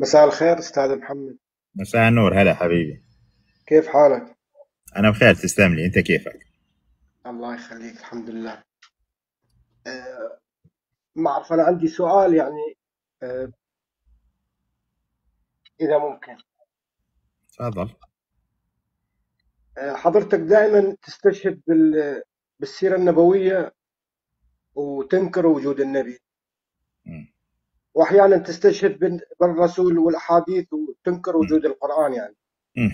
مساء الخير استاذ محمد مساء النور هلا حبيبي كيف حالك؟ انا بخير تسلم لي انت كيفك؟ الله يخليك الحمد لله أه ما اعرف انا عندي سؤال يعني أه اذا ممكن تفضل أه حضرتك دائما تستشهد بال بالسيره النبويه وتنكر وجود النبي م. واحيانا تستشهد بالرسول والاحاديث وتنكر وجود القران يعني م.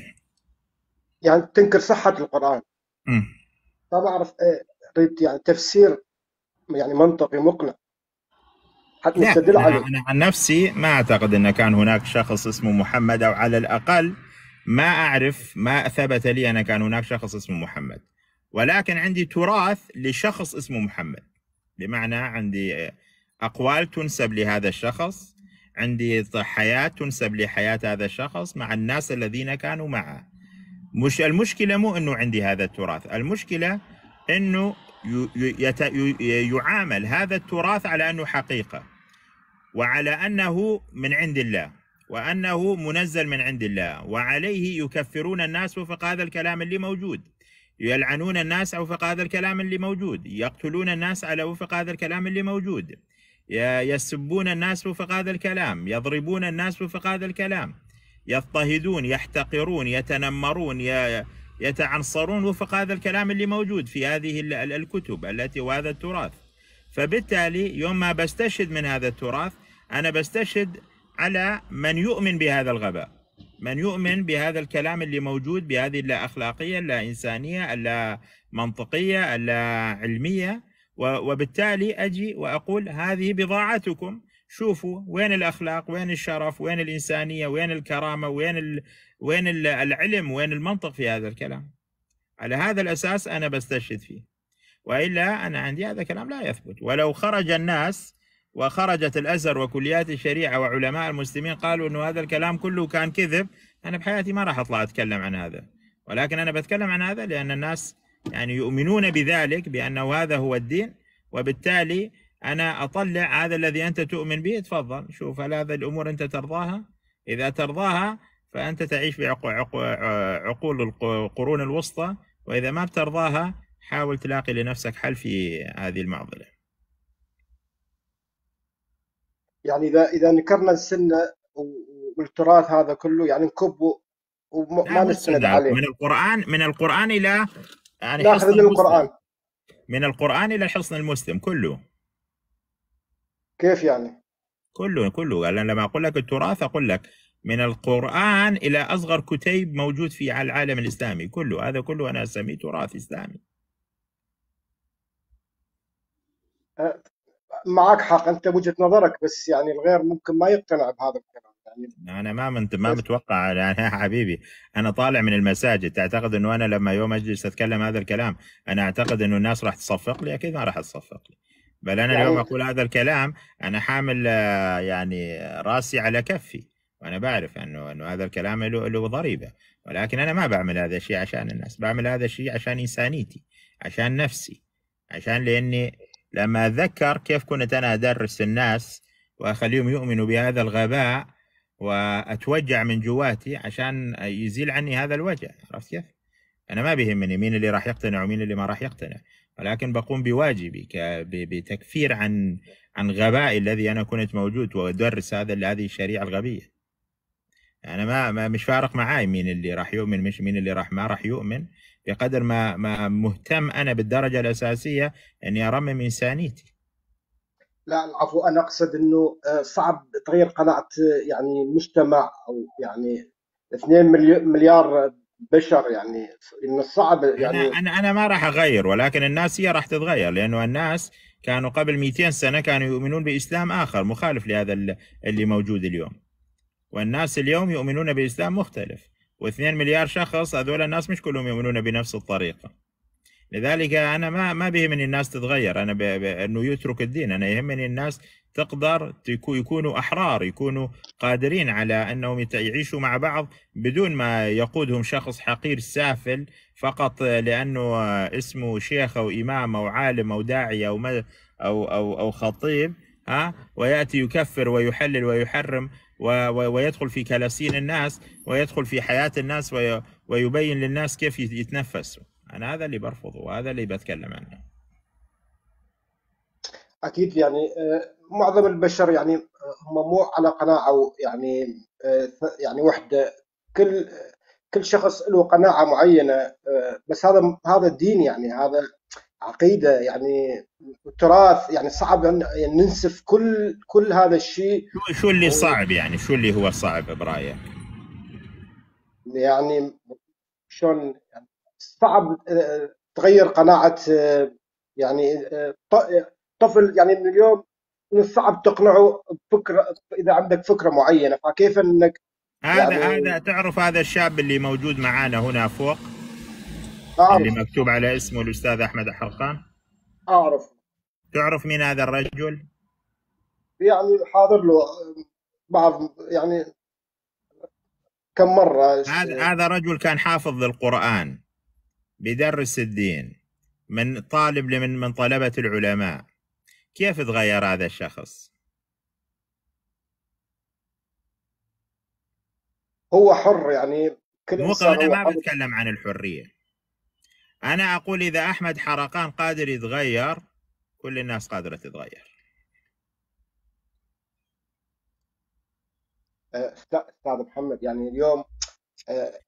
يعني تنكر صحه القران م. ما بعرف آه، اريد يعني تفسير يعني منطقي مقنع حتى نستدل عليه انا عن نفسي ما اعتقد ان كان هناك شخص اسمه محمد او على الاقل ما اعرف ما ثبت لي ان كان هناك شخص اسمه محمد ولكن عندي تراث لشخص اسمه محمد بمعنى عندي آه، أقوال تنسب لهذا الشخص عندي حياة تنسب لحياة هذا الشخص مع الناس الذين كانوا معه مش المشكلة مو أنه عندي هذا التراث المشكلة أنه يعامل هذا التراث على أنه حقيقة وعلى أنه من عند الله وأنه منزل من عند الله وعليه يكفرون الناس وفق هذا الكلام اللي موجود يلعنون الناس وفق هذا الكلام اللي موجود يقتلون الناس على وفق هذا الكلام اللي موجود يسبون الناس وفق هذا الكلام يضربون الناس وفق هذا الكلام يضطهدون يحتقرون يتنمرون يتعنصرون وفق هذا الكلام اللي موجود في هذه الكتب التي وهذا التراث فبالتالي يوم ما بستشهد من هذا التراث أنا بستشهد على من يؤمن بهذا الغباء من يؤمن بهذا الكلام اللي موجود بهذه اللا أخلاقية اللا إنسانية اللا منطقية اللا علمية وبالتالي أجي وأقول هذه بضاعتكم شوفوا وين الأخلاق وين الشرف وين الإنسانية وين الكرامة وين ال... وين العلم وين المنطق في هذا الكلام على هذا الأساس أنا بستشهد فيه وإلا أنا عندي هذا الكلام لا يثبت ولو خرج الناس وخرجت الأزهر وكليات الشريعة وعلماء المسلمين قالوا أنه هذا الكلام كله كان كذب أنا بحياتي ما راح أطلع أتكلم عن هذا ولكن أنا بتكلم عن هذا لأن الناس يعني يؤمنون بذلك بأنه هذا هو الدين وبالتالي أنا أطلع هذا الذي أنت تؤمن به تفضل شوف هل هذا الأمور أنت ترضاها إذا ترضاها فأنت تعيش بعقول القرون الوسطى وإذا ما بترضاها حاول تلاقي لنفسك حل في هذه المعضلة يعني إذا إذا نكرنا السنة والتراث هذا كله يعني نكب وما نستند عليه من القرآن من القرآن إلى يعني لا من القران من القران الى الحصن المسلم كله كيف يعني؟ كله كله قال انا لما اقول لك التراث اقول لك من القران الى اصغر كتيب موجود في العالم الاسلامي كله هذا كله انا اسميه تراث اسلامي أه، معك حق انت وجهه نظرك بس يعني الغير ممكن ما يقتنع بهذا الكلام يعني انا ما منت ما متوقع يعني يا حبيبي انا طالع من المساجد تعتقد انه انا لما يوم اجلس اتكلم هذا الكلام انا اعتقد انه الناس راح تصفق لي اكيد ما راح تصفق لي بل انا يعني... اقول هذا الكلام انا حامل يعني راسي على كفي وانا بعرف انه انه هذا الكلام له له ضريبه ولكن انا ما بعمل هذا الشيء عشان الناس بعمل هذا الشيء عشان انسانيتي عشان نفسي عشان لاني لما اتذكر كيف كنت انا ادرس الناس واخليهم يؤمنوا بهذا الغباء واتوجع من جواتي عشان يزيل عني هذا الوجع عرفت كيف؟ انا ما بيهمني مين اللي راح يقتنع ومين اللي ما راح يقتنع ولكن بقوم بواجبي بتكفير عن عن غبائي الذي انا كنت موجود وادرس هذا هذه الشريعه الغبيه انا ما, مش فارق معاي مين اللي راح يؤمن مش مين اللي راح ما راح يؤمن بقدر ما ما مهتم انا بالدرجه الاساسيه اني ارمم انسانيتي لا العفو انا اقصد انه آه، صعب تغيير قناعه آه، يعني مجتمع او يعني 2 مليار بشر يعني من الصعب يعني انا, أنا ما راح اغير ولكن الناس هي راح تتغير لانه الناس كانوا قبل 200 سنه كانوا يؤمنون باسلام اخر مخالف لهذا اللي موجود اليوم والناس اليوم يؤمنون باسلام مختلف و2 مليار شخص هذول الناس مش كلهم يؤمنون بنفس الطريقه لذلك انا ما ما بيهمني الناس تتغير انا انه يترك الدين انا يهمني الناس تقدر يكونوا احرار يكونوا قادرين على انهم يعيشوا مع بعض بدون ما يقودهم شخص حقير سافل فقط لانه اسمه شيخ او امام او عالم او داعيه او او او, أو خطيب ها وياتي يكفر ويحلل ويحرم ويدخل في كلاسين الناس ويدخل في حياه الناس ويبين للناس كيف يتنفسوا انا هذا اللي برفضه وهذا اللي بتكلم عنه اكيد يعني آه، معظم البشر يعني آه، هم مو على قناعه يعني آه، يعني وحده كل كل شخص له قناعه معينه بس هذا هذا الدين يعني هذا عقيده يعني تراث يعني صعب ان يعني ننسف كل كل هذا الشيء شو اللي صعب يعني شو اللي هو صعب برايك؟ يعني شلون صعب آه، تغير قناعه آه، يعني آه، طفل يعني من اليوم من الصعب تقنعه بفكره اذا عندك فكره معينه فكيف انك هذا يعني هذا تعرف هذا الشاب اللي موجود معانا هنا فوق أعرف. اللي مكتوب على اسمه الاستاذ احمد حرقان اعرف تعرف مين هذا الرجل؟ يعني حاضر له بعض يعني كم مره هذا هذا رجل كان حافظ للقران بدرس الدين من طالب لمن من طلبة العلماء كيف تغير هذا الشخص هو حر يعني كل مو انا ما بتكلم عن الحريه انا اقول اذا احمد حرقان قادر يتغير كل الناس قادره تتغير أه، استاذ محمد يعني اليوم أه،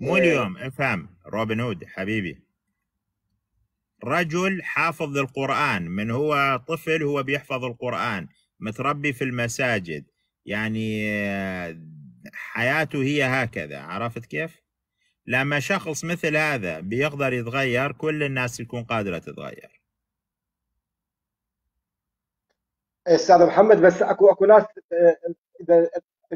مو إيه. اليوم افهم روبن هود حبيبي رجل حافظ القرآن من هو طفل هو بيحفظ القرآن متربي في المساجد يعني آه، حياته هي هكذا عرفت كيف لما شخص مثل هذا بيقدر يتغير كل الناس تكون قادرة تتغير إيه، استاذ محمد بس اكو اكو ناس آه، اذا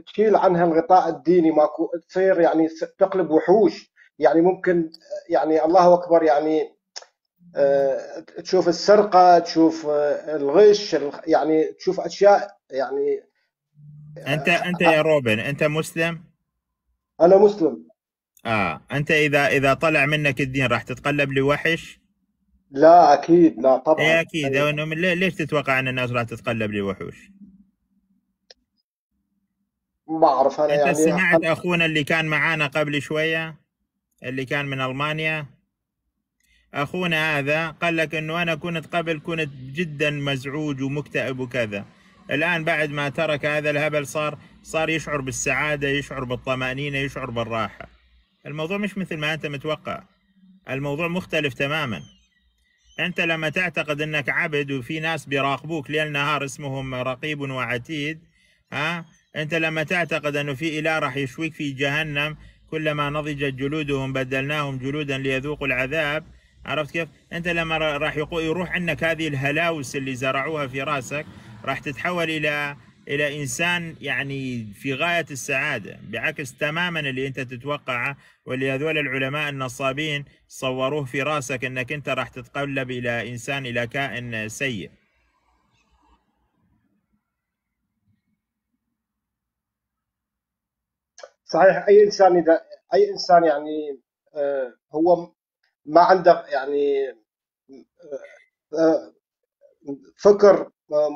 تشيل عنها الغطاء الديني ماكو تصير يعني تقلب وحوش يعني ممكن يعني الله اكبر يعني آه، تشوف السرقه تشوف آه، الغش يعني تشوف اشياء يعني آه، انت انت يا روبن انت مسلم؟ انا مسلم اه انت اذا اذا طلع منك الدين راح تتقلب لوحش؟ لا اكيد لا طبعا اي اكيد ليش تتوقع ان الناس راح تتقلب لوحوش؟ ما اعرف انا يعني سمعت اخونا اللي كان معانا قبل شويه اللي كان من المانيا اخونا هذا قال لك انه انا كنت قبل كنت جدا مزعوج ومكتئب وكذا الان بعد ما ترك هذا الهبل صار صار يشعر بالسعاده يشعر بالطمانينه يشعر بالراحه الموضوع مش مثل ما انت متوقع الموضوع مختلف تماما انت لما تعتقد انك عبد وفي ناس بيراقبوك ليل نهار اسمهم رقيب وعتيد ها أنت لما تعتقد أنه في إله راح يشويك في جهنم كلما نضجت جلودهم بدلناهم جلودا ليذوقوا العذاب عرفت كيف؟ أنت لما راح يروح عنك هذه الهلاوس اللي زرعوها في رأسك راح تتحول إلى إلى إنسان يعني في غاية السعادة بعكس تماما اللي أنت تتوقعه واللي هذول العلماء النصابين صوروه في رأسك أنك أنت راح تتقلب إلى إنسان إلى كائن سيء صحيح اي انسان اذا اي انسان يعني آه، هو ما عنده يعني آه، آه، فكر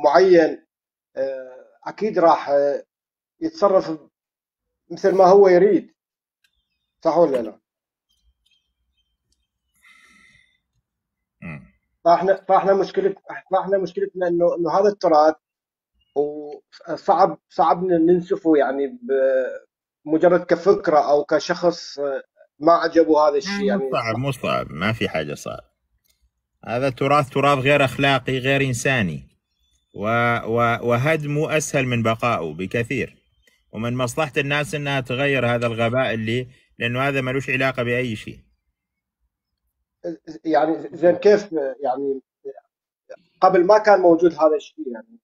معين اكيد راح يتصرف مثل ما هو يريد صح ولا لا؟ فاحنا فاحنا مشكلتنا فاحنا مشكلتنا انه انه هذا التراث وصعب صعب ننسفه يعني مجرد كفكره او كشخص آه، ما عجبه هذا الشيء يعني صعب مو صعب ما في حاجه صعب هذا تراث تراث غير اخلاقي غير انساني و... و... وهدمه اسهل من بقائه بكثير ومن مصلحه الناس انها تغير هذا الغباء اللي لانه هذا ملوش علاقه باي شيء يعني زين كيف يعني قبل ما كان موجود هذا الشيء يعني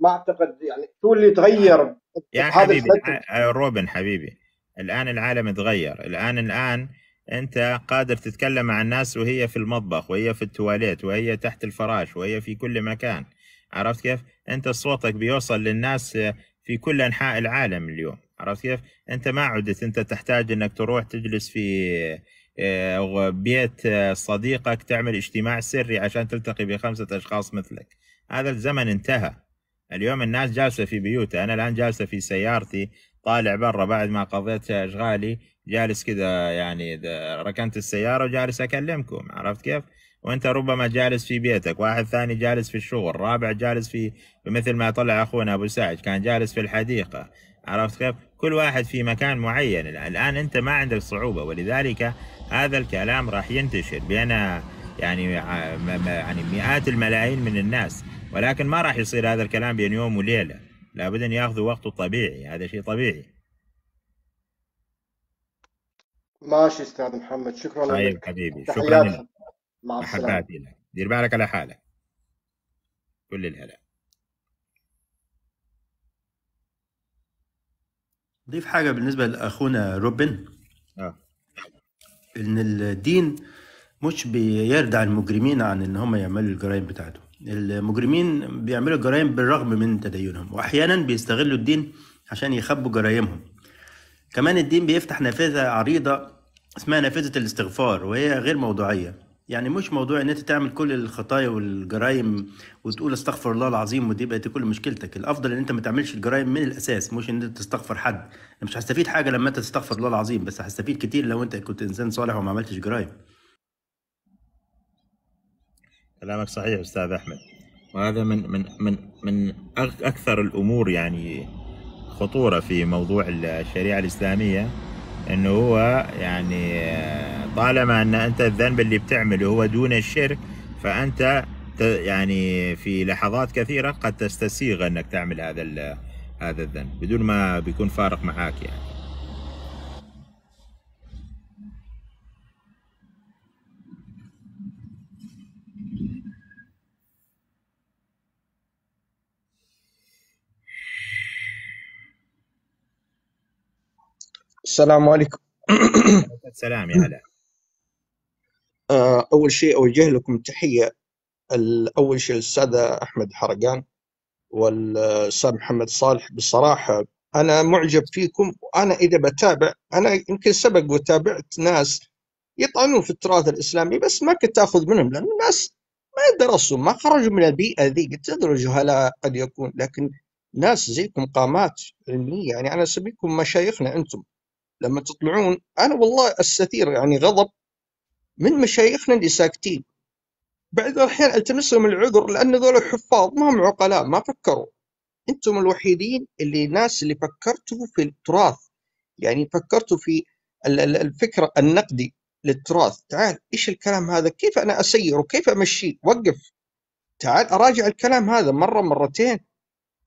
ما اعتقد يعني شو اللي تغير يا حبيبي آه، آه، روبن حبيبي الان العالم تغير الان الان انت قادر تتكلم مع الناس وهي في المطبخ وهي في التواليت وهي تحت الفراش وهي في كل مكان عرفت كيف انت صوتك بيوصل للناس في كل انحاء العالم اليوم عرفت كيف انت ما عدت انت تحتاج انك تروح تجلس في آه، بيت صديقك تعمل اجتماع سري عشان تلتقي بخمسه اشخاص مثلك هذا الزمن انتهى اليوم الناس جالسه في بيوتها انا الان جالسه في سيارتي طالع برا بعد ما قضيت اشغالي جالس كذا يعني ركنت السياره وجالس اكلمكم عرفت كيف؟ وانت ربما جالس في بيتك، واحد ثاني جالس في الشغل، رابع جالس في مثل ما طلع اخونا ابو سعد كان جالس في الحديقه، عرفت كيف؟ كل واحد في مكان معين، الان انت ما عندك صعوبه ولذلك هذا الكلام راح ينتشر بين يعني يعني مئات الملايين من الناس. ولكن ما راح يصير هذا الكلام بين يوم وليلة لابد أن يأخذوا وقته طبيعي هذا شيء طبيعي ماشي أستاذ محمد شكرا لك طيب حبيبي شكرا لك محباتي لك دير بالك على حالك كل الهلا ضيف حاجة بالنسبة لأخونا روبن آه. إن الدين مش بيرد عن المجرمين عن إن هم يعملوا الجرائم بتاعته المجرمين بيعملوا جرائم بالرغم من تدينهم واحيانا بيستغلوا الدين عشان يخبوا جرائمهم كمان الدين بيفتح نافذه عريضه اسمها نافذه الاستغفار وهي غير موضوعيه يعني مش موضوع ان انت تعمل كل الخطايا والجرائم وتقول استغفر الله العظيم ودي بقت كل مشكلتك الافضل ان انت ما تعملش الجرائم من الاساس مش ان انت تستغفر حد انا مش هستفيد حاجه لما انت تستغفر الله العظيم بس هستفيد كتير لو انت كنت انسان صالح وما عملتش جرائم كلامك صحيح استاذ احمد وهذا من من من من اكثر الامور يعني خطوره في موضوع الشريعه الاسلاميه انه هو يعني طالما ان انت الذنب اللي بتعمله هو دون الشرك فانت يعني في لحظات كثيره قد تستسيغ انك تعمل هذا هذا الذنب بدون ما بيكون فارق معاك يعني السلام عليكم السلام يا هلا آه، اول شيء اوجه لكم تحيه اول شيء للساده احمد حرقان والاستاذ محمد صالح بصراحه انا معجب فيكم وانا اذا بتابع انا يمكن سبق وتابعت ناس يطعنون في التراث الاسلامي بس ما كنت اخذ منهم لان الناس ما درسوا ما خرجوا من البيئه ذي قلت تدروا جهلاء قد يكون لكن ناس زيكم قامات علميه يعني انا اسميكم مشايخنا انتم لما تطلعون انا والله استثير يعني غضب من مشايخنا اللي ساكتين بعض الاحيان التمس لهم العذر لان ذول حفاظ ما هم عقلاء ما فكروا انتم الوحيدين اللي الناس اللي فكرتوا في التراث يعني فكرتوا في الفكر النقدي للتراث تعال ايش الكلام هذا كيف انا اسير وكيف امشيه وقف تعال اراجع الكلام هذا مره مرتين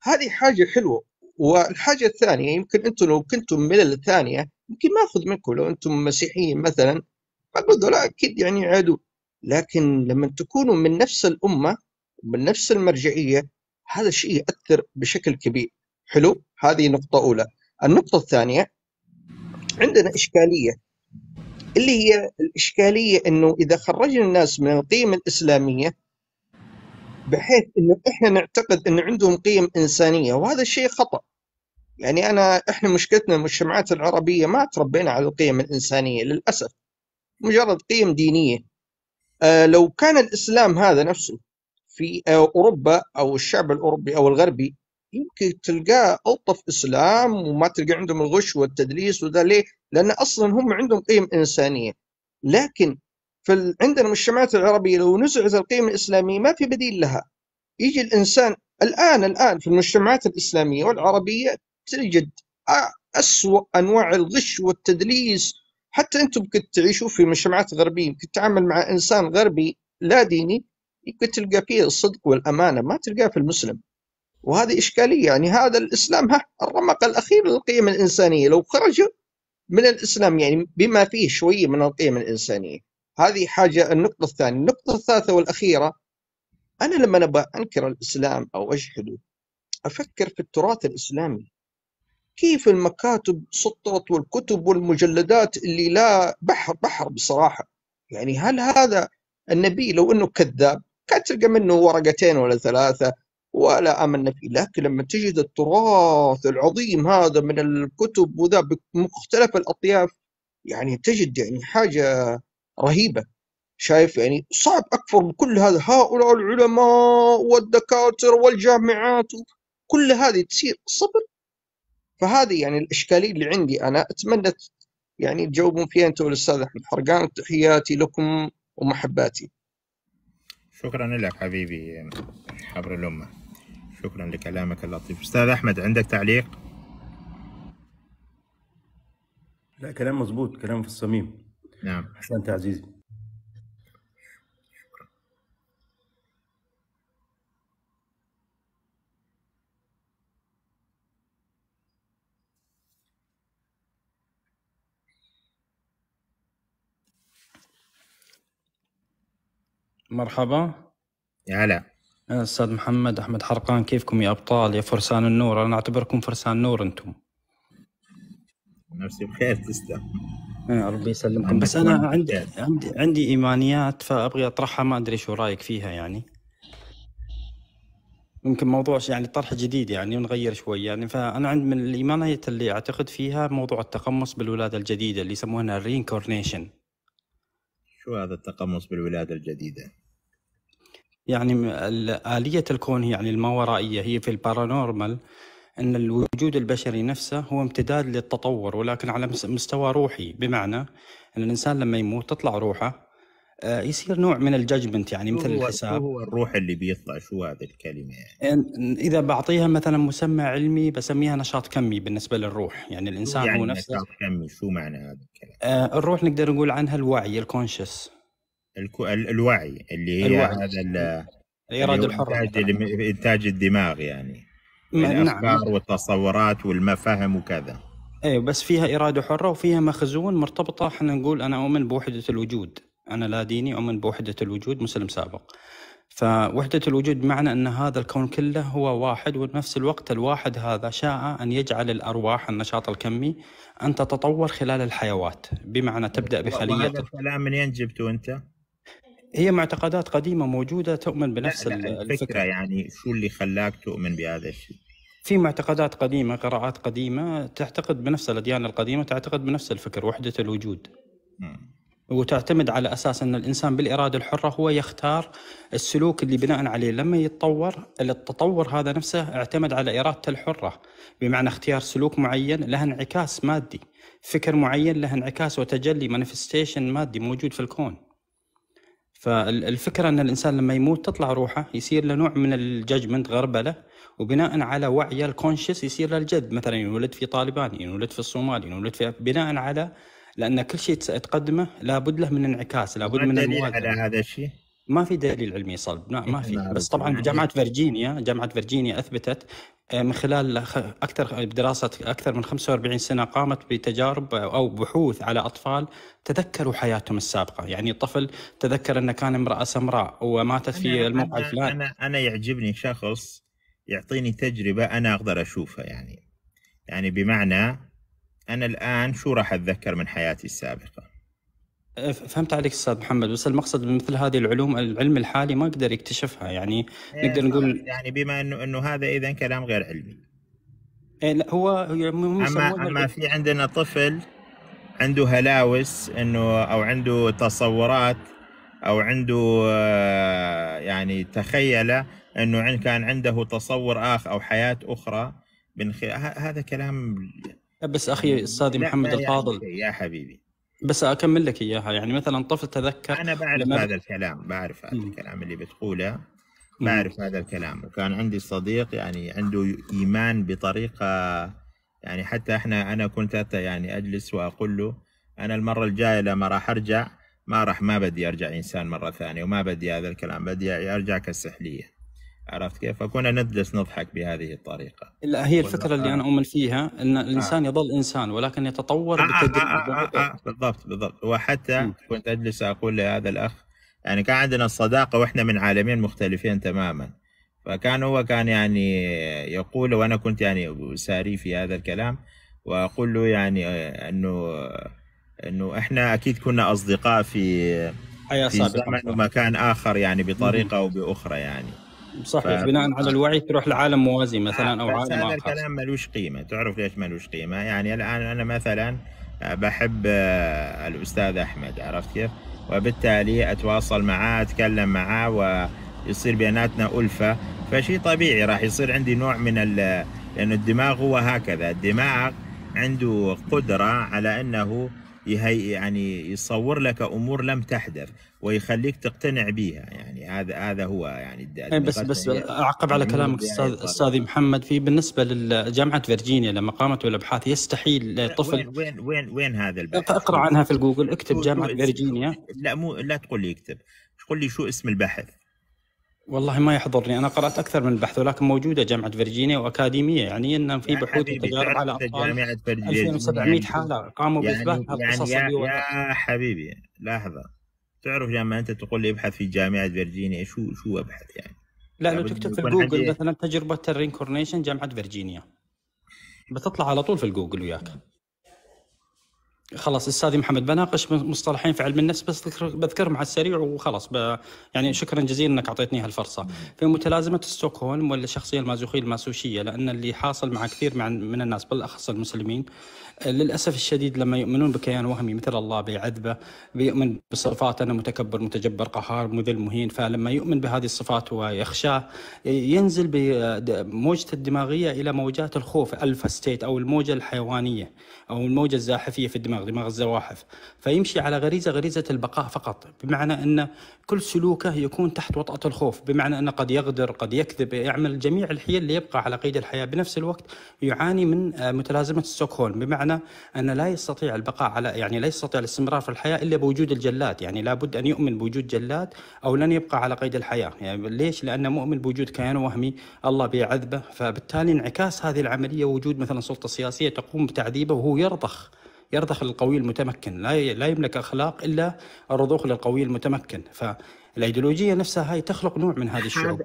هذه حاجه حلوه والحاجه الثانيه يمكن انتم لو كنتم من الثانيه يمكن ما اخذ منكم لو انتم مسيحيين مثلا فقلت لا اكيد يعني عدو لكن لما تكونوا من نفس الامه من نفس المرجعيه هذا الشيء ياثر بشكل كبير حلو هذه نقطه اولى النقطه الثانيه عندنا اشكاليه اللي هي الاشكاليه انه اذا خرجنا الناس من القيم الاسلاميه بحيث انه احنا نعتقد انه عندهم قيم انسانيه وهذا الشيء خطا يعني انا احنا مشكلتنا المجتمعات العربيه ما تربينا على القيم الانسانيه للاسف مجرد قيم دينيه أه لو كان الاسلام هذا نفسه في آه، اوروبا او الشعب الاوروبي او الغربي يمكن تلقاه الطف اسلام وما تلقى عندهم الغش والتدليس وذا ليه؟ لان اصلا هم عندهم قيم انسانيه لكن في عندنا المجتمعات العربيه لو نزعت القيم الاسلاميه ما في بديل لها يجي الانسان الان الان في المجتمعات الاسلاميه والعربيه تجد أسوأ أنواع الغش والتدليس حتى أنتم كنت تعيشوا في مجتمعات غربية يمكن تتعامل مع إنسان غربي لا ديني يمكن تلقى فيه الصدق والأمانة ما تلقاه في المسلم وهذه إشكالية يعني هذا الإسلام ها الرمق الأخير للقيم الإنسانية لو خرج من الإسلام يعني بما فيه شوية من القيم الإنسانية هذه حاجة النقطة الثانية النقطة الثالثة والأخيرة أنا لما أبغى أنكر الإسلام أو أجحده أفكر في التراث الإسلامي كيف المكاتب سطرت والكتب والمجلدات اللي لا بحر بحر بصراحة يعني هل هذا النبي لو أنه كذاب كان تلقى منه ورقتين ولا ثلاثة ولا آمن فيه لكن لما تجد التراث العظيم هذا من الكتب وذا بمختلف الأطياف يعني تجد يعني حاجة رهيبة شايف يعني صعب أكفر بكل هذا هؤلاء العلماء والدكاترة والجامعات كل هذه تصير صبر فهذه يعني الاشكاليه اللي عندي انا اتمنى يعني تجاوبون فيها انتم الاستاذ احمد حرقان تحياتي لكم ومحباتي. شكرا لك حبيبي حبر الامه. شكرا لكلامك اللطيف. استاذ احمد عندك تعليق؟ لا كلام مظبوط كلام في الصميم. نعم. احسنت عزيزي. مرحبا يا هلا أه، استاذ محمد احمد حرقان كيفكم يا ابطال يا فرسان النور انا اعتبركم فرسان نور انتم نفسي بخير تسلم أه، ربي يسلمكم بس انا عندي عندي عندي ايمانيات فابغي اطرحها ما ادري شو رايك فيها يعني ممكن موضوع يعني طرح جديد يعني ونغير شوي يعني فانا عند من الايمانيات اللي اعتقد فيها موضوع التقمص بالولاده الجديده اللي يسمونها الرينكورنيشن شو هذا التقمص بالولاده الجديده؟ يعني آلية الكون يعني الماورائية هي في البارانورمال أن الوجود البشري نفسه هو امتداد للتطور ولكن على مستوى روحي بمعنى أن الإنسان لما يموت تطلع روحه آه، يصير نوع من الججمنت يعني مثل هو الحساب هو الروح اللي بيطلع شو هذه الكلمه يعني اذا بعطيها مثلا مسمى علمي بسميها نشاط كمي بالنسبه للروح يعني الانسان يعني هو نفسه نشاط كمي شو معنى هذا الكلام آه، الروح نقدر نقول عنها الوعي الكونشس الكو... الوعي اللي هي الوعي. هذا أيوة. الاراده يعني الحره انتاج, إنتاج الدماغ يعني الافكار يعني نعم. والتصورات والمفاهيم وكذا ايوه بس فيها اراده حره وفيها مخزون مرتبطه احنا نقول انا اؤمن بوحده الوجود انا لا ديني اؤمن بوحده الوجود مسلم سابق فوحدة الوجود معنى أن هذا الكون كله هو واحد وبنفس الوقت الواحد هذا شاء أن يجعل الأرواح النشاط الكمي أن تتطور خلال الحيوات بمعنى تبدأ بخلية هذا الكلام من ينجبته أنت؟ هي معتقدات قديمه موجوده تؤمن بنفس لا لا الفكره الفكرة. يعني شو اللي خلاك تؤمن بهذا الشيء؟ في معتقدات قديمه قراءات قديمه تعتقد بنفس الاديان القديمه تعتقد بنفس الفكر وحده الوجود. م. وتعتمد على اساس ان الانسان بالاراده الحره هو يختار السلوك اللي بناء عليه لما يتطور التطور هذا نفسه اعتمد على ارادته الحره بمعنى اختيار سلوك معين له انعكاس مادي فكر معين له انعكاس وتجلي مانيفستيشن مادي موجود في الكون فالفكرة أن الإنسان لما يموت تطلع روحه يصير له نوع من الججمنت غربلة وبناء على وعيه الكونشس يصير له مثلا ينولد في طالبان ينولد في الصومال ينولد في بناء على لأن كل شيء تقدمه لابد له من انعكاس لابد من المواجهة على هذا الشيء ما في دليل علمي صلب ما, إيه، ما في بس طبعا يعني جامعه إيه؟ فيرجينيا جامعه فيرجينيا اثبتت آه، من خلال اكثر دراسه اكثر من 45 سنه قامت بتجارب او بحوث على اطفال تذكروا حياتهم السابقه، يعني طفل تذكر انه كان امراه سمراء وماتت في الموقع الفلاني. انا انا يعجبني شخص يعطيني تجربه انا اقدر اشوفها يعني. يعني بمعنى انا الان شو راح اتذكر من حياتي السابقه؟ فهمت عليك استاذ محمد بس المقصد مثل هذه العلوم العلم الحالي ما يقدر يكتشفها يعني إيه، نقدر نقول يعني بما انه انه هذا اذا كلام غير علمي إيه لا هو اما اما في عندنا طفل عنده هلاوس انه او عنده تصورات او عنده آه، يعني تخيله انه كان عنده تصور اخر او حياه اخرى من خلال هذا كلام بس اخي يعني استاذ محمد الفاضل يا حبيبي بس اكمل لك اياها يعني مثلا طفل تذكر انا بعرف هذا الكلام بعرف هذا الكلام اللي بتقوله بعرف هذا الكلام وكان عندي صديق يعني عنده ايمان بطريقه يعني حتى احنا انا كنت يعني اجلس واقول له انا المره الجايه لما راح ارجع ما راح ما بدي ارجع انسان مره ثانيه وما بدي هذا الكلام بدي ارجع كالسحليه عرفت كيف؟ فكنا نجلس نضحك بهذه الطريقه. لا هي الفكره اللي آه. انا اؤمن فيها ان آه. الانسان آه. يظل انسان ولكن يتطور آه بالتجربه. آه آه آه آه. بالضبط بالضبط وحتى م. كنت اجلس اقول لهذا الاخ يعني كان عندنا الصداقه واحنا من عالمين مختلفين تماما. فكان هو كان يعني يقول وانا كنت يعني ساري في هذا الكلام واقول له يعني آه، انه انه احنا اكيد كنا اصدقاء في حياه في زمن ومكان اخر يعني بطريقه او باخرى يعني. صحيح ف... بناء على الوعي تروح لعالم موازي مثلا او عالم هذا الكلام ملوش قيمه تعرف ليش ملوش قيمه يعني الان انا مثلا آه، بحب آه، الاستاذ احمد عرفت كيف وبالتالي اتواصل معاه اتكلم معاه ويصير بيناتنا الفه فشيء طبيعي راح يصير عندي نوع من ال... لأن الدماغ هو هكذا الدماغ عنده قدرة على أنه يهي يعني يصور لك امور لم تحدث ويخليك تقتنع بها يعني هذا هذا هو يعني إيه، بس بس يعني اعقب على كلامك استاذ استاذي محمد في بالنسبه لجامعه فيرجينيا لما قامت بالابحاث يستحيل طفل وين وين وين, وين هذا البحث؟ اقرا عنها في الجوجل اكتب جامعه فيرجينيا لا مو لا تقول لي اكتب قل لي شو اسم البحث والله ما يحضرني انا قرات اكثر من بحث ولكن موجوده جامعه فيرجينيا واكاديميه يعني ان في يعني بحوث وتجارب على اطفال 2700 يعني حاله قاموا يعني باثبات يعني يا, يا, يا حبيبي لحظه تعرف لما انت تقول لي ابحث في جامعه فيرجينيا شو شو ابحث يعني لا لو تكتب في جوجل مثلا تجربه الرينكورنيشن جامعه فيرجينيا بتطلع على طول في الجوجل وياك خلاص استاذي محمد بناقش مصطلحين في علم النفس بس بذكرهم على السريع وخلاص ب... يعني شكرا جزيلا انك اعطيتني هالفرصه في متلازمه ستوكهولم والشخصيه المازوخيه الماسوشيه لان اللي حاصل مع كثير من الناس بالاخص المسلمين للأسف الشديد لما يؤمنون بكيان وهمي مثل الله بيعذبه بيؤمن بصفات أنا متكبر متجبر قهار مذل مهين فلما يؤمن بهذه الصفات ويخشاه ينزل بموجته الدماغية إلى موجات الخوف ألفا ستيت أو الموجة الحيوانية أو الموجة الزاحفية في الدماغ دماغ الزواحف فيمشي على غريزة غريزة البقاء فقط بمعنى أن كل سلوكه يكون تحت وطأة الخوف بمعنى أنه قد يغدر قد يكذب يعمل جميع الحيل ليبقى على قيد الحياة بنفس الوقت يعاني من متلازمة ستوكهولم بمعنى بمعنى أن لا يستطيع البقاء على يعني لا يستطيع الاستمرار في الحياة إلا بوجود الجلاد يعني لابد أن يؤمن بوجود جلاد أو لن يبقى على قيد الحياة يعني ليش؟ لأنه مؤمن بوجود كيان وهمي الله بيعذبه فبالتالي انعكاس هذه العملية وجود مثلا سلطة سياسية تقوم بتعذيبه وهو يرضخ يرضخ للقوي المتمكن لا لا يملك اخلاق الا الرضوخ للقوي المتمكن ف الايديولوجيه نفسها هاي تخلق نوع من هذه الشعوب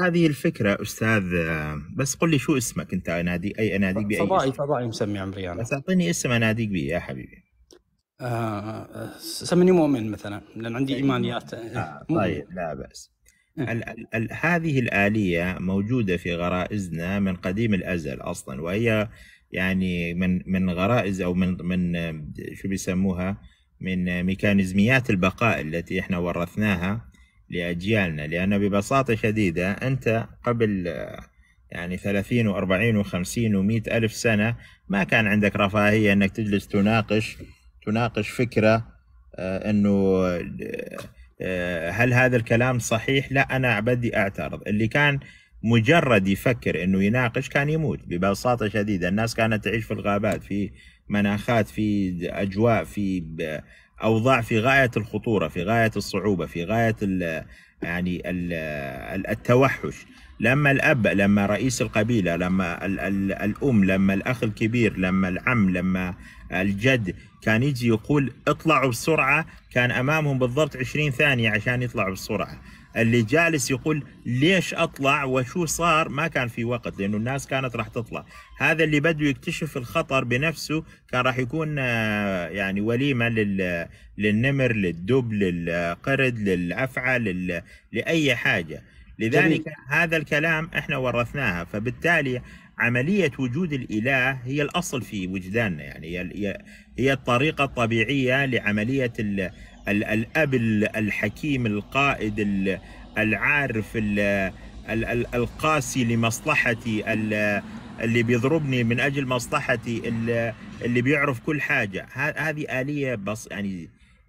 هذه الفكره استاذ آه، بس قل لي شو اسمك انت انادي اي اناديك باي فضائي فضائي مسمي عمري انا بس اعطيني اسم اناديك به يا حبيبي آه سمني مؤمن مثلا لان عندي طيب. ايمانيات آه إيه، طيب لا باس الـ إيه. الـ هذه الآلية موجودة في غرائزنا من قديم الأزل أصلا وهي يعني من من غرائز أو من من آه، شو بيسموها من ميكانيزميات البقاء التي احنا ورثناها لأجيالنا لأن ببساطة شديدة أنت قبل يعني ثلاثين وأربعين وخمسين ومئة ألف سنة ما كان عندك رفاهية أنك تجلس تناقش تناقش فكرة آه، أنه آه، آه، هل هذا الكلام صحيح لا أنا بدي أعترض اللي كان مجرد يفكر أنه يناقش كان يموت ببساطة شديدة الناس كانت تعيش في الغابات في مناخات في اجواء في اوضاع في غايه الخطوره في غايه الصعوبه في غايه الـ يعني الـ التوحش لما الاب لما رئيس القبيله لما الـ الـ الام لما الاخ الكبير لما العم لما الجد كان يجي يقول اطلعوا بسرعه كان امامهم بالضبط 20 ثانيه عشان يطلعوا بسرعه اللي جالس يقول ليش اطلع وشو صار ما كان في وقت لانه الناس كانت راح تطلع هذا اللي بده يكتشف الخطر بنفسه كان راح يكون آه، يعني وليمه لل للنمر للدب للقرد للعفعه لل... لاي حاجه لذلك جميل. هذا الكلام احنا ورثناها فبالتالي عملية وجود الإله هي الأصل في وجداننا يعني هي هي الطريقة الطبيعية لعملية الاب الحكيم القائد العارف القاسي لمصلحتي اللي بيضربني من اجل مصلحتي اللي بيعرف كل حاجه هذه اليه بس يعني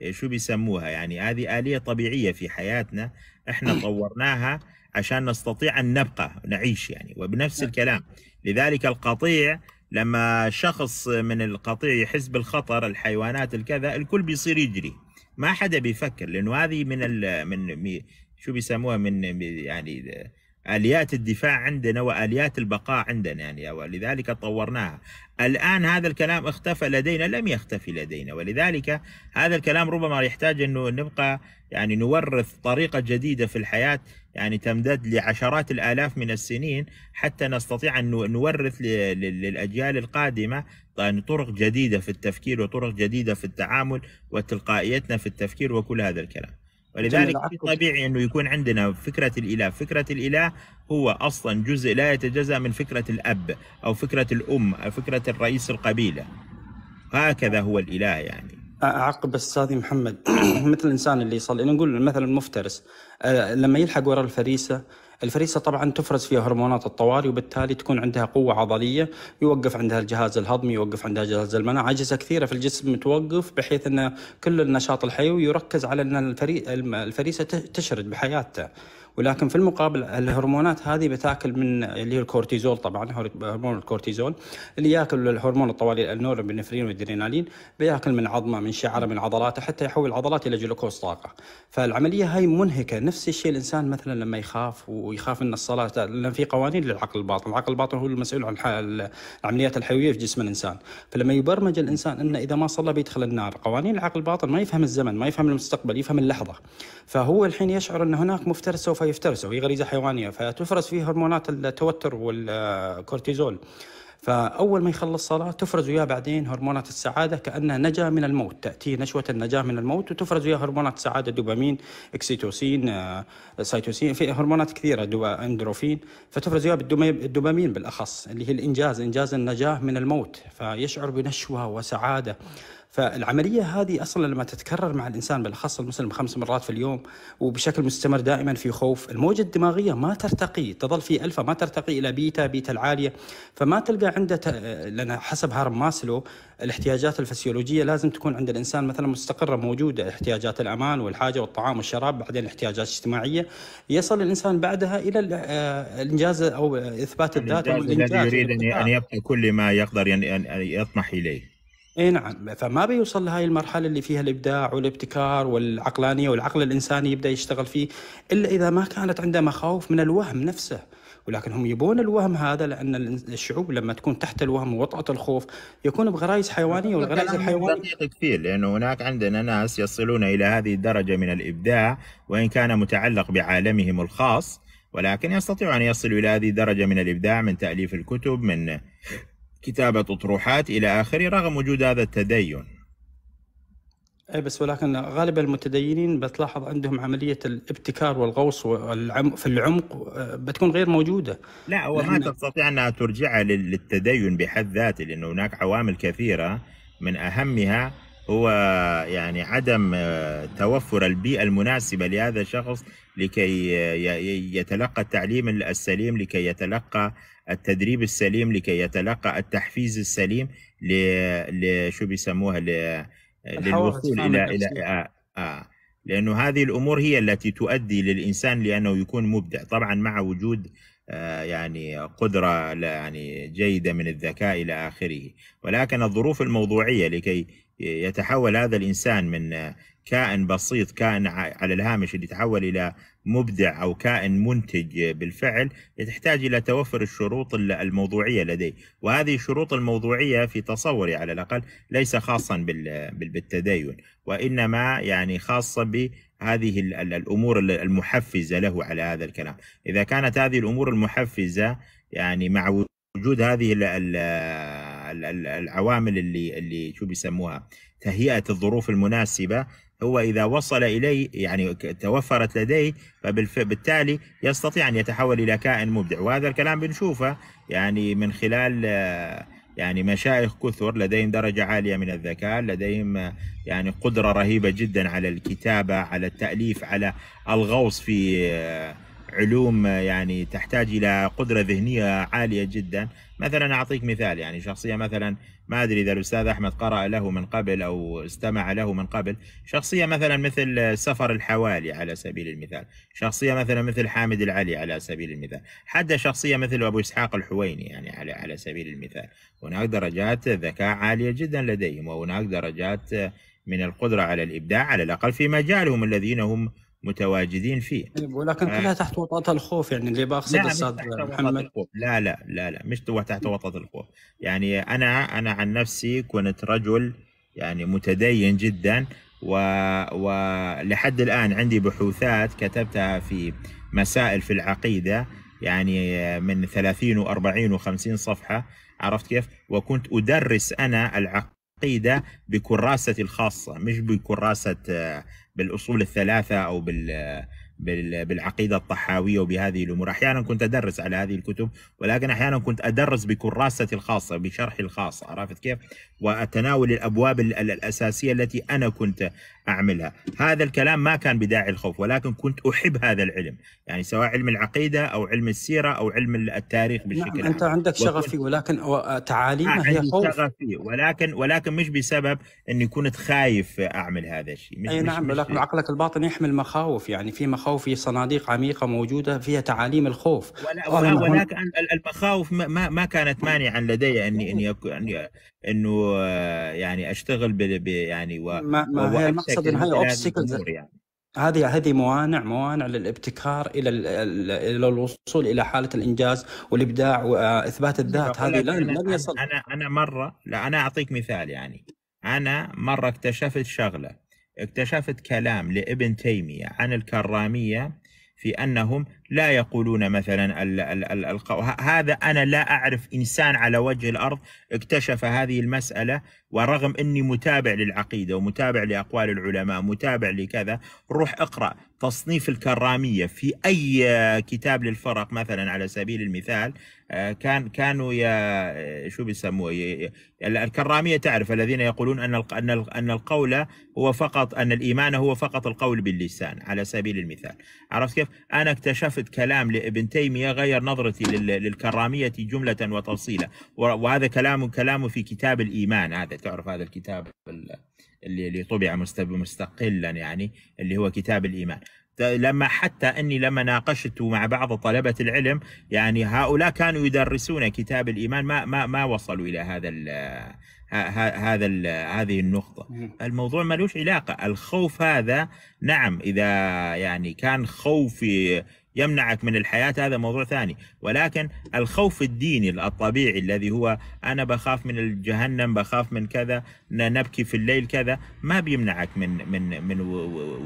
شو بيسموها يعني هذه اليه طبيعيه في حياتنا احنا أيوة. طورناها عشان نستطيع ان نبقى نعيش يعني وبنفس نعم. الكلام لذلك القطيع لما شخص من القطيع يحس بالخطر الحيوانات الكذا الكل بيصير يجري ما حدا بيفكر لانه هذه من ال من شو بيسموها من يعني اليات الدفاع عندنا واليات البقاء عندنا يعني ولذلك طورناها الان هذا الكلام اختفى لدينا لم يختفي لدينا ولذلك هذا الكلام ربما يحتاج انه نبقى يعني نورث طريقه جديده في الحياه يعني تمتد لعشرات الالاف من السنين حتى نستطيع ان نورث للاجيال القادمه يعني طرق جديدة في التفكير وطرق جديدة في التعامل وتلقائيتنا في التفكير وكل هذا الكلام ولذلك طبيعي أنه يكون عندنا فكرة الإله فكرة الإله هو أصلا جزء لا يتجزأ من فكرة الأب أو فكرة الأم أو فكرة الرئيس القبيلة هكذا هو الإله يعني اعقب بس استاذي محمد مثل الانسان اللي يصلي نقول مثلا مفترس لما يلحق وراء الفريسه الفريسة طبعا تفرز فيها هرمونات الطوارئ وبالتالي تكون عندها قوة عضلية يوقف عندها الجهاز الهضمي يوقف عندها جهاز المناعة عجزة كثيرة في الجسم توقف بحيث أن كل النشاط الحيوي يركز على أن الفريسة تشرد بحياتها ولكن في المقابل الهرمونات هذه بتاكل من اللي هي الكورتيزول طبعا هرمون الكورتيزول اللي ياكل الهرمون الطوالي النورابنفرين والادرينالين بياكل من عظمه من شعره من عضلاته حتى يحول العضلات الى جلوكوز طاقه فالعمليه هاي منهكه نفس الشيء الانسان مثلا لما يخاف ويخاف من الصلاه لان في قوانين للعقل الباطن العقل الباطن هو المسؤول عن العمليات الحيويه في جسم الانسان فلما يبرمج الانسان انه اذا ما صلى بيدخل النار قوانين العقل الباطن ما يفهم الزمن ما يفهم المستقبل يفهم اللحظه فهو الحين يشعر ان هناك مفترس سوف يفترسه وهي غريزه حيوانيه فتفرز فيه هرمونات التوتر والكورتيزول فاول ما يخلص صلاه تفرز وياه بعدين هرمونات السعاده كانه نجا من الموت تاتي نشوه النجاه من الموت وتفرز وياه هرمونات السعاده دوبامين اكسيتوسين آه، سيتوسين في هرمونات كثيره دو اندروفين فتفرز وياه بالدوبامين بالاخص اللي هي الانجاز انجاز النجاه من الموت فيشعر بنشوه وسعاده فالعمليه هذه اصلا لما تتكرر مع الانسان بالاخص المسلم خمس مرات في اليوم وبشكل مستمر دائما في خوف، الموجه الدماغيه ما ترتقي تظل في الفا ما ترتقي الى بيتا، بيتا العاليه، فما تلقى عنده لان حسب هارم ماسلو الاحتياجات الفسيولوجيه لازم تكون عند الانسان مثلا مستقره موجوده، احتياجات الامان والحاجه والطعام والشراب، بعدين الاحتياجات الاجتماعيه، يصل الانسان بعدها الى الانجاز او اثبات الذات يعني الذي يريد ان يبقى كل ما يقدر يعني ان يطمح اليه. اي نعم فما بيوصل لهاي المرحله اللي فيها الابداع والابتكار والعقلانيه والعقل الانساني يبدا يشتغل فيه الا اذا ما كانت عنده مخاوف من الوهم نفسه ولكن هم يبون الوهم هذا لان الشعوب لما تكون تحت الوهم ووطأة الخوف يكون بغرائز حيوانيه والغرائز الحيوانيه كثير لانه هناك عندنا ناس يصلون الى هذه الدرجه من الابداع وان كان متعلق بعالمهم الخاص ولكن يستطيع ان يصلوا الى هذه الدرجه من الابداع من تاليف الكتب من كتابة أطروحات إلى آخره رغم وجود هذا التدين اي بس ولكن غالبا المتدينين بتلاحظ عندهم عمليه الابتكار والغوص في العمق آه، بتكون غير موجوده لا وما لأن... تستطيع انها ترجعها للتدين بحد ذاته لان هناك عوامل كثيره من اهمها هو يعني عدم آه، توفر البيئة المناسبة لهذا الشخص لكي آه، يتلقى التعليم السليم لكي يتلقى التدريب السليم لكي يتلقى التحفيز السليم ل شو بيسموها للوصول الى الى آه،, آه لانه هذه الامور هي التي تؤدي للانسان لانه يكون مبدع طبعا مع وجود يعني قدره يعني جيده من الذكاء الى اخره ولكن الظروف الموضوعيه لكي يتحول هذا الانسان من كائن بسيط كائن على الهامش اللي تحول الى مبدع او كائن منتج بالفعل تحتاج الى توفر الشروط الموضوعيه لديه، وهذه الشروط الموضوعيه في تصوري على الاقل ليس خاصا بالتدين، وانما يعني خاصه بهذه الامور المحفزه له على هذا الكلام، اذا كانت هذه الامور المحفزه يعني مع وجود هذه العوامل اللي اللي شو بيسموها تهيئه الظروف المناسبه هو اذا وصل اليه يعني توفرت لديه فبالتالي يستطيع ان يتحول الى كائن مبدع وهذا الكلام بنشوفه يعني من خلال يعني مشايخ كثر لديهم درجة عالية من الذكاء لديهم يعني قدرة رهيبة جدا على الكتابة على التأليف على الغوص في علوم يعني تحتاج الى قدره ذهنيه عاليه جدا مثلا اعطيك مثال يعني شخصيه مثلا ما ادري اذا الاستاذ احمد قرا له من قبل او استمع له من قبل شخصيه مثلا مثل سفر الحوالي على سبيل المثال شخصيه مثلا مثل حامد العلي على سبيل المثال حتى شخصيه مثل ابو اسحاق الحويني يعني على على سبيل المثال هناك درجات ذكاء عاليه جدا لديهم وهناك درجات من القدره على الابداع على الاقل في مجالهم الذين هم متواجدين فيه طيب، ولكن كلها آه. تحت وطأة الخوف يعني اللي بقصد لا استاذ محمد الخوف. لا لا لا لا مش تحت وطأة الخوف يعني انا انا عن نفسي كنت رجل يعني متدين جدا و... ولحد الان عندي بحوثات كتبتها في مسائل في العقيده يعني من 30 و40 و50 صفحه عرفت كيف؟ وكنت ادرس انا العقيده بكراستي الخاصه مش بكراسه آه، بالاصول الثلاثه او بال بالعقيده الطحاويه وبهذه الامور، احيانا كنت ادرس على هذه الكتب ولكن احيانا كنت ادرس بكراستي الخاصه بشرحي الخاص، عرفت كيف؟ وتناول الابواب الاساسيه التي انا كنت اعملها، هذا الكلام ما كان بداعي الخوف ولكن كنت احب هذا العلم، يعني سواء علم العقيده او علم السيره او علم التاريخ نعم، بشكل نعم عام. انت عندك شغف فيه ولكن تعاليمه هي خوف شغف فيه ولكن ولكن مش بسبب اني كنت خايف اعمل هذا الشيء مش اي نعم مش ولكن عقلك الباطن يحمل مخاوف يعني في مخاوف في صناديق عميقه موجوده فيها تعاليم الخوف ولا ولكن المخاوف ما ما كانت مانعا لدي اني اني انه آه، يعني اشتغل ب يعني و ما, ما هي المقصد انه هي اوبستكلز يعني. هذه هذه موانع موانع للابتكار الى الى الوصول الى حاله الانجاز والابداع واثبات آه، الذات هذه لن يصل انا انا مره لا انا اعطيك مثال يعني انا مره اكتشفت شغله اكتشفت كلام لابن تيميه عن الكراميه في انهم لا يقولون مثلا ال ال ال ال هذا انا لا اعرف انسان على وجه الارض اكتشف هذه المساله ورغم اني متابع للعقيده ومتابع لاقوال العلماء متابع لكذا روح اقرا تصنيف الكراميه في اي كتاب للفرق مثلا على سبيل المثال آه، كان كانوا يا شو بيسموه الكراميه تعرف الذين يقولون ان ان ان القول هو فقط ان الايمان هو فقط القول باللسان على سبيل المثال عرفت كيف انا اكتشفت رافض كلام لابن تيمية غير نظرتي للكرامية جملة وتفصيلا وهذا كلام كلامه في كتاب الإيمان هذا تعرف هذا الكتاب اللي, طبع مستقلا يعني اللي هو كتاب الإيمان لما حتى اني لما ناقشت مع بعض طلبه العلم يعني هؤلاء كانوا يدرسون كتاب الايمان ما ما ما وصلوا الى هذا ال هذا ال هذه النقطه الموضوع ملوش علاقه الخوف هذا نعم اذا يعني كان خوفي يمنعك من الحياة هذا موضوع ثاني ولكن الخوف الديني الطبيعي الذي هو أنا بخاف من الجهنم بخاف من كذا نبكي في الليل كذا ما بيمنعك من من من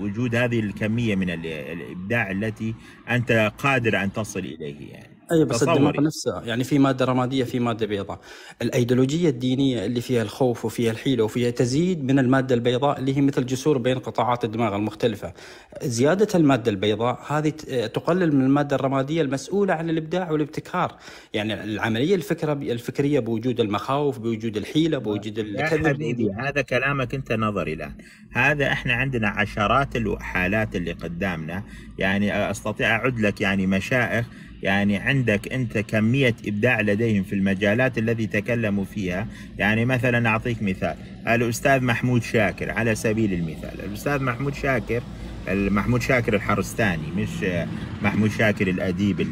وجود هذه الكمية من الإبداع التي أنت قادر أن تصل إليه يعني اي أيوة، بس الدماغ نفسه يعني في ماده رماديه في ماده بيضاء الايديولوجيه الدينيه اللي فيها الخوف وفيها الحيله وفيها تزيد من الماده البيضاء اللي هي مثل جسور بين قطاعات الدماغ المختلفه زياده الماده البيضاء هذه تقلل من الماده الرماديه المسؤوله عن الابداع والابتكار يعني العمليه الفكره الفكريه بوجود المخاوف بوجود الحيله بوجود الكذب هذا كلامك انت نظري الان هذا احنا عندنا عشرات الحالات اللي قدامنا يعني استطيع اعد لك يعني مشائخ يعني عندك أنت كمية إبداع لديهم في المجالات التي تكلموا فيها يعني مثلا أعطيك مثال الأستاذ محمود شاكر على سبيل المثال الأستاذ محمود شاكر محمود شاكر الحرستاني مش محمود شاكر الأديب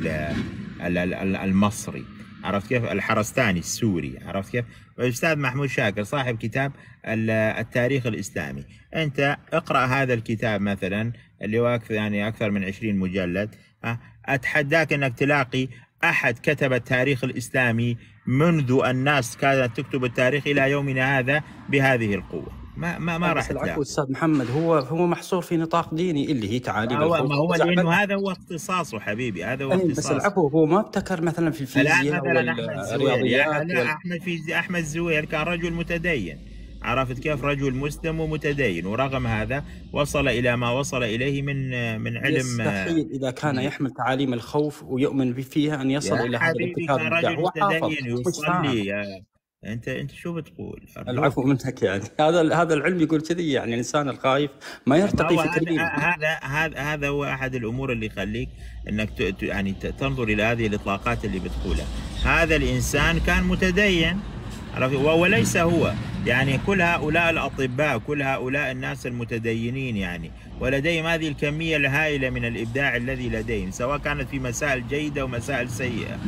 المصري عرفت كيف الحرستاني السوري عرفت كيف الأستاذ محمود شاكر صاحب كتاب التاريخ الإسلامي أنت اقرأ هذا الكتاب مثلا اللي هو يعني أكثر من 20 مجلد أتحداك أنك تلاقي أحد كتب التاريخ الإسلامي منذ الناس كانت تكتب التاريخ إلى يومنا هذا بهذه القوة ما ما ما آه، راح العفو استاذ محمد هو هو محصور في نطاق ديني اللي هي تعاليم آه، هو ما هو لانه هذا هو اختصاصه حبيبي هذا هو اختصاصه بس العفو هو ما ابتكر مثلا في الفيزياء الان مثلا احمد زويل يعني احمد زويل كان رجل متدين عرفت كيف رجل مسلم ومتدين ورغم هذا وصل الى ما وصل اليه من من علم يستحيل اذا كان يحمل تعاليم الخوف ويؤمن فيها ان يصل الى هذا الابتكار رجل متدين يصلي انت انت شو بتقول؟ العفو منك يعني هذا هذا العلم يقول كذي يعني الانسان الخايف ما يرتقي فكريا هذا هذا هذا هو احد الامور اللي يخليك انك يعني تنظر الى هذه الاطلاقات اللي بتقولها هذا الانسان كان متدين وليس هو يعني كل هؤلاء الأطباء كل هؤلاء الناس المتدينين يعني ولديهم هذه الكمية الهائلة من الإبداع الذي لديهم سواء كانت في مسائل جيدة ومسائل سيئة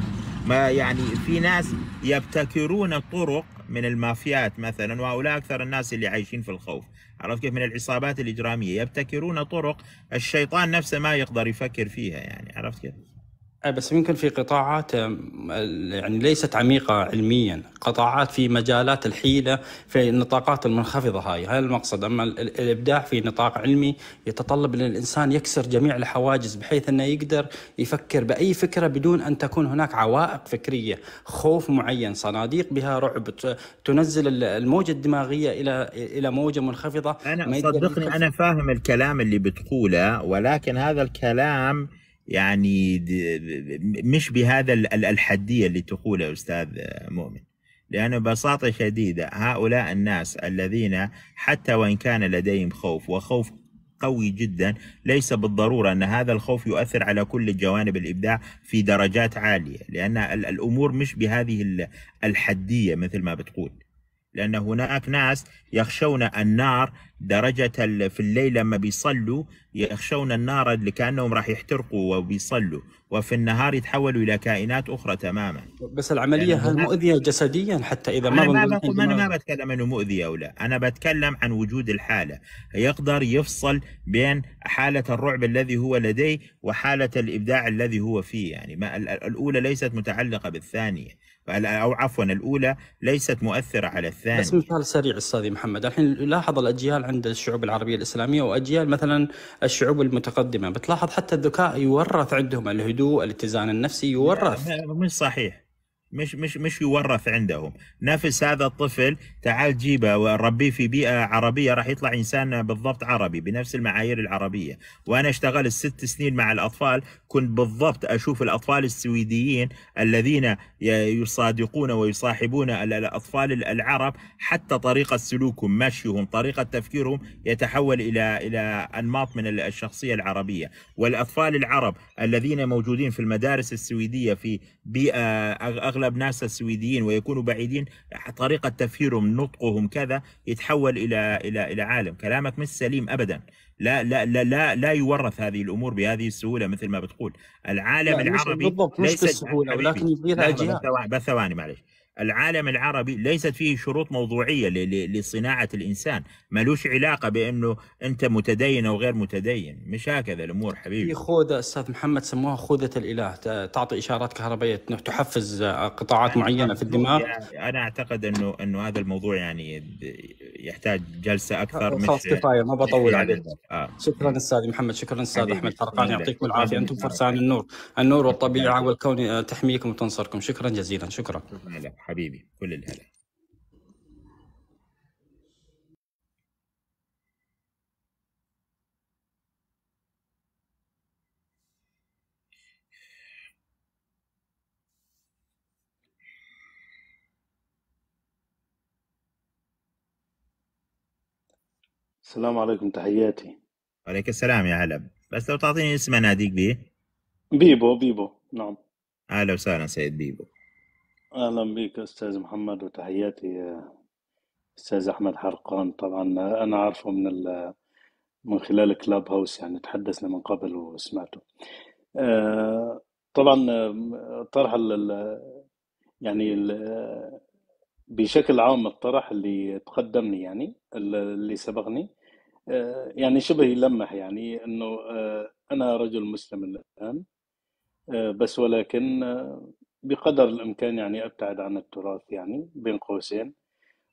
ما يعني في ناس يبتكرون طرق من المافيات مثلا وهؤلاء اكثر الناس اللي عايشين في الخوف عرفت كيف من العصابات الاجراميه يبتكرون طرق الشيطان نفسه ما يقدر يفكر فيها يعني عرفت كيف أه، بس يمكن في قطاعات يعني ليست عميقة علميا قطاعات في مجالات الحيلة في النطاقات المنخفضة هاي هذا المقصد أما الإبداع في نطاق علمي يتطلب أن الإنسان يكسر جميع الحواجز بحيث أنه يقدر يفكر بأي فكرة بدون أن تكون هناك عوائق فكرية خوف معين صناديق بها رعب تنزل الموجة الدماغية إلى إلى موجة منخفضة أنا صدقني أنا فاهم الكلام اللي بتقوله ولكن هذا الكلام يعني مش بهذا الحديه اللي تقولها استاذ مؤمن لأنه ببساطة شديدة هؤلاء الناس الذين حتى وإن كان لديهم خوف وخوف قوي جدا ليس بالضرورة أن هذا الخوف يؤثر على كل جوانب الإبداع في درجات عالية لأن الأمور مش بهذه الحدية مثل ما بتقول لأن هناك ناس يخشون النار درجة في الليل لما بيصلوا يخشون النار لكأنهم راح يحترقوا وبيصلوا وفي النهار يتحولوا إلى كائنات أخرى تماما بس العملية هل مؤذية جسديا حتى إذا ما أنا ما, بقول أنا ما بتكلم أنه مؤذية أو لا أنا بتكلم عن وجود الحالة يقدر يفصل بين حالة الرعب الذي هو لديه وحالة الإبداع الذي هو فيه يعني ما الأولى ليست متعلقة بالثانية او عفوا الاولى ليست مؤثره على الثانيه. بس مثال سريع استاذ محمد الحين لاحظ الاجيال عند الشعوب العربيه الاسلاميه واجيال مثلا الشعوب المتقدمه بتلاحظ حتى الذكاء يورث عندهم الهدوء الاتزان النفسي يورث مش صحيح مش مش مش يورث عندهم نفس هذا الطفل تعال جيبه وربيه في بيئه عربيه راح يطلع انسان بالضبط عربي بنفس المعايير العربيه وانا اشتغلت الست سنين مع الاطفال كنت بالضبط اشوف الاطفال السويديين الذين يصادقون ويصاحبون الاطفال العرب حتى طريقه سلوكهم مشيهم طريقه تفكيرهم يتحول الى الى انماط من الشخصيه العربيه والاطفال العرب الذين موجودين في المدارس السويديه في بيئة أغلب ناس السويديين ويكونوا بعيدين طريقة تفكيرهم نطقهم كذا يتحول إلى إلى إلى عالم كلامك مش سليم أبدا لا لا لا لا, لا يورث هذه الأمور بهذه السهولة مثل ما بتقول العالم العربي بالضبط مش بالسهولة ولكن بثواني ثواني معلش العالم العربي ليست فيه شروط موضوعيه لصناعه الانسان ملوش علاقه بانه انت متدين او غير متدين مش هكذا الامور حبيبي في إيه، خوذه استاذ محمد سموها خوذه الاله تعطي اشارات كهربائيه تحفز آه، قطاعات معينه في الدماغ يعني، انا اعتقد انه انه هذا الموضوع يعني يحتاج جلسه اكثر من خلاص كفايه ما بطول عليك آه. شكرا استاذ محمد شكرا استاذ احمد فرقان يعطيكم العافيه انتم فرسان النور النور والطبيعه والكون آه، تحميكم وتنصركم شكرا جزيلا شكرا, شكرا. حبيبي كل الهلا السلام عليكم تحياتي عليك السلام يا هلا بس لو تعطيني اسم اناديك به بيبو بيبو نعم اهلا وسهلا سيد بيبو أهلا بك أستاذ محمد وتحياتي أستاذ أحمد حرقان طبعا أنا عارفه من ال- من خلال كلاب هاوس يعني تحدثنا من قبل وسمعته آه، طبعا طرح ال- يعني ال- بشكل عام الطرح اللي تقدمني يعني اللي سبقني آه، يعني شبه يلمح يعني أنه آه، أنا رجل مسلم الآن آه، بس ولكن بقدر الامكان يعني ابتعد عن التراث يعني بين قوسين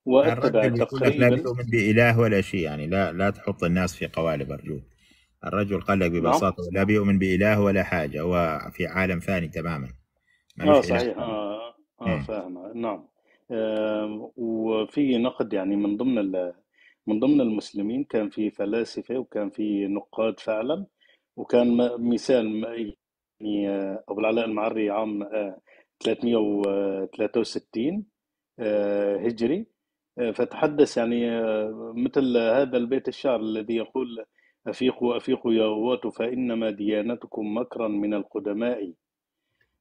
واتبع الرجل لا تؤمن باله ولا شيء يعني لا لا تحط الناس في قوالب ارجوك الرجل قال لك نعم. ببساطه لا بيؤمن باله ولا حاجه هو في عالم ثاني تماما اه صحيح اه, آه إيه. فاهمه نعم آه وفي نقد يعني من ضمن من ضمن المسلمين كان في فلاسفه وكان في نقاد فعلا وكان مثال يعني آه، ابو العلاء المعري عام آه، 363 آه، هجري آه، فتحدث يعني آه، مثل هذا البيت الشعر الذي يقول أفيقوا أفيقوا يا غواة فإنما ديانتكم مكرا من القدماء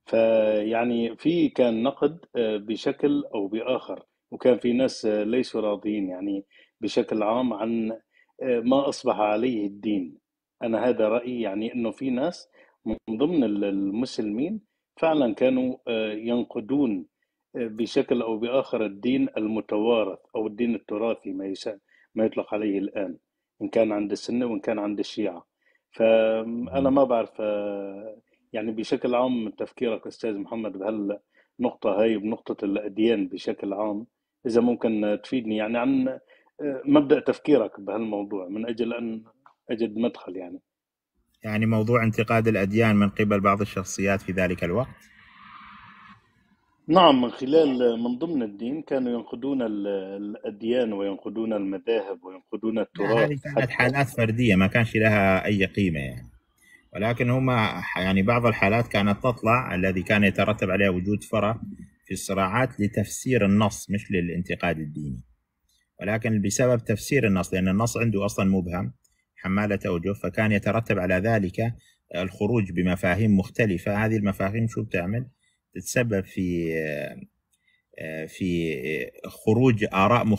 فيعني في كان نقد بشكل أو بآخر وكان في ناس ليسوا راضيين يعني بشكل عام عن ما أصبح عليه الدين أنا هذا رأيي يعني أنه في ناس من ضمن المسلمين فعلا كانوا آه، ينقدون آه، بشكل او باخر الدين المتوارث او الدين التراثي ما ما يطلق عليه الان ان كان عند السنه وان كان عند الشيعه فانا ما بعرف آه، يعني بشكل عام تفكيرك استاذ محمد بهالنقطه هاي بنقطه الاديان بشكل عام اذا ممكن تفيدني يعني عن مبدا تفكيرك بهالموضوع من اجل ان اجد مدخل يعني يعني موضوع انتقاد الأديان من قبل بعض الشخصيات في ذلك الوقت؟ نعم من خلال من ضمن الدين كانوا ينقدون الأديان وينقدون المذاهب وينقدون التراث كانت حالات فردية ما كانش لها أي قيمة يعني ولكن هم يعني بعض الحالات كانت تطلع الذي كان يترتب عليها وجود فرع في الصراعات لتفسير النص مش للانتقاد الديني ولكن بسبب تفسير النص لأن النص عنده أصلا مبهم حمالة أوجه فكان يترتب على ذلك الخروج بمفاهيم مختلفة هذه المفاهيم شو بتعمل تتسبب في آه، آه، في خروج آراء مختلفة